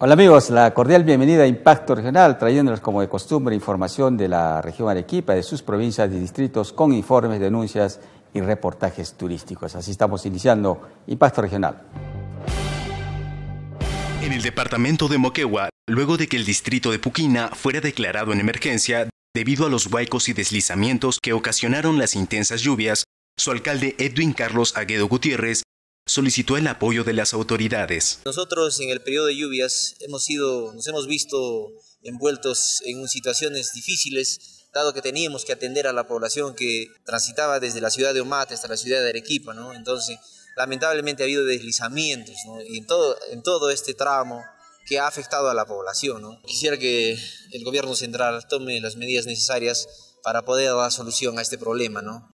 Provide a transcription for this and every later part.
Hola amigos, la cordial bienvenida a Impacto Regional, trayéndoles como de costumbre información de la región Arequipa, de sus provincias y distritos, con informes, denuncias y reportajes turísticos. Así estamos iniciando Impacto Regional. En el departamento de Moquegua, luego de que el distrito de Puquina fuera declarado en emergencia debido a los huaicos y deslizamientos que ocasionaron las intensas lluvias, su alcalde Edwin Carlos Aguedo Gutiérrez solicitó el apoyo de las autoridades. Nosotros en el periodo de lluvias hemos sido, nos hemos visto envueltos en situaciones difíciles, dado que teníamos que atender a la población que transitaba desde la ciudad de Omate hasta la ciudad de Arequipa, ¿no? Entonces, lamentablemente ha habido deslizamientos, ¿no? Y en todo, en todo este tramo que ha afectado a la población, ¿no? Quisiera que el gobierno central tome las medidas necesarias para poder dar solución a este problema, ¿no?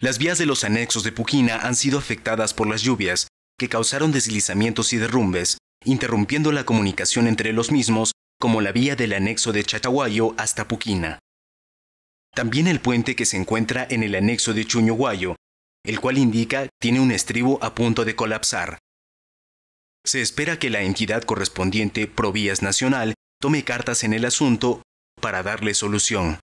Las vías de los anexos de Pukina han sido afectadas por las lluvias, que causaron deslizamientos y derrumbes, interrumpiendo la comunicación entre los mismos, como la vía del anexo de Chatahuayo hasta Puquina. También el puente que se encuentra en el anexo de Chuñoguayo, el cual indica tiene un estribo a punto de colapsar. Se espera que la entidad correspondiente Provías Nacional tome cartas en el asunto para darle solución.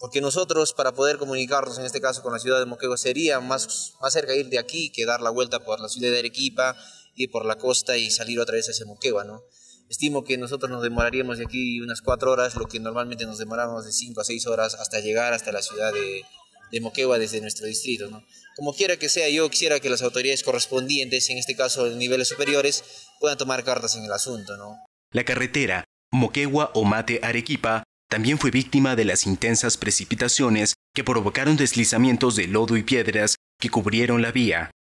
Porque nosotros, para poder comunicarnos, en este caso con la ciudad de Moquegua, sería más, más cerca ir de aquí que dar la vuelta por la ciudad de Arequipa, ir por la costa y salir otra vez hacia Moquegua, ¿no? Estimo que nosotros nos demoraríamos de aquí unas cuatro horas, lo que normalmente nos demoramos de cinco a seis horas hasta llegar hasta la ciudad de, de Moquegua desde nuestro distrito. ¿no? Como quiera que sea, yo quisiera que las autoridades correspondientes, en este caso de niveles superiores, puedan tomar cartas en el asunto. ¿no? La carretera moquegua Mate arequipa también fue víctima de las intensas precipitaciones que provocaron deslizamientos de lodo y piedras que cubrieron la vía,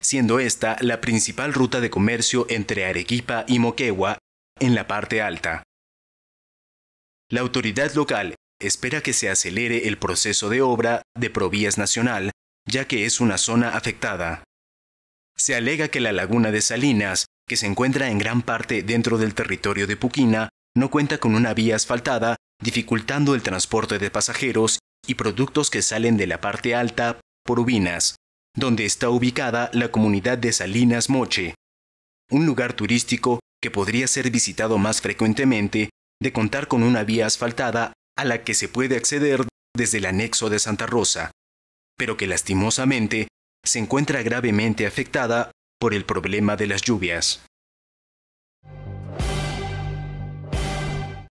siendo esta la principal ruta de comercio entre Arequipa y Moquegua en la parte alta. La autoridad local espera que se acelere el proceso de obra de Provías Nacional, ya que es una zona afectada. Se alega que la laguna de Salinas, que se encuentra en gran parte dentro del territorio de Puquina, no cuenta con una vía asfaltada, dificultando el transporte de pasajeros y productos que salen de la parte alta por Ubinas, donde está ubicada la comunidad de Salinas Moche, un lugar turístico que podría ser visitado más frecuentemente de contar con una vía asfaltada a la que se puede acceder desde el anexo de Santa Rosa, pero que lastimosamente se encuentra gravemente afectada por el problema de las lluvias.